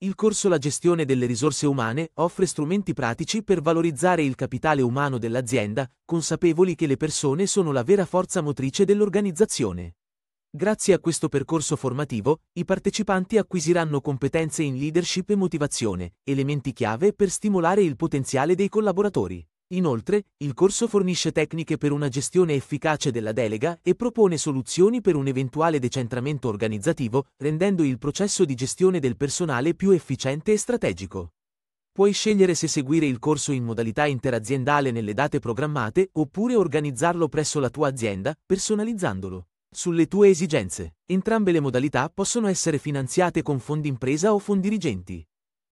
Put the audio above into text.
Il corso La gestione delle risorse umane offre strumenti pratici per valorizzare il capitale umano dell'azienda, consapevoli che le persone sono la vera forza motrice dell'organizzazione. Grazie a questo percorso formativo, i partecipanti acquisiranno competenze in leadership e motivazione, elementi chiave per stimolare il potenziale dei collaboratori. Inoltre, il corso fornisce tecniche per una gestione efficace della delega e propone soluzioni per un eventuale decentramento organizzativo, rendendo il processo di gestione del personale più efficiente e strategico. Puoi scegliere se seguire il corso in modalità interaziendale nelle date programmate oppure organizzarlo presso la tua azienda, personalizzandolo. Sulle tue esigenze, entrambe le modalità possono essere finanziate con fondi impresa o fondi dirigenti.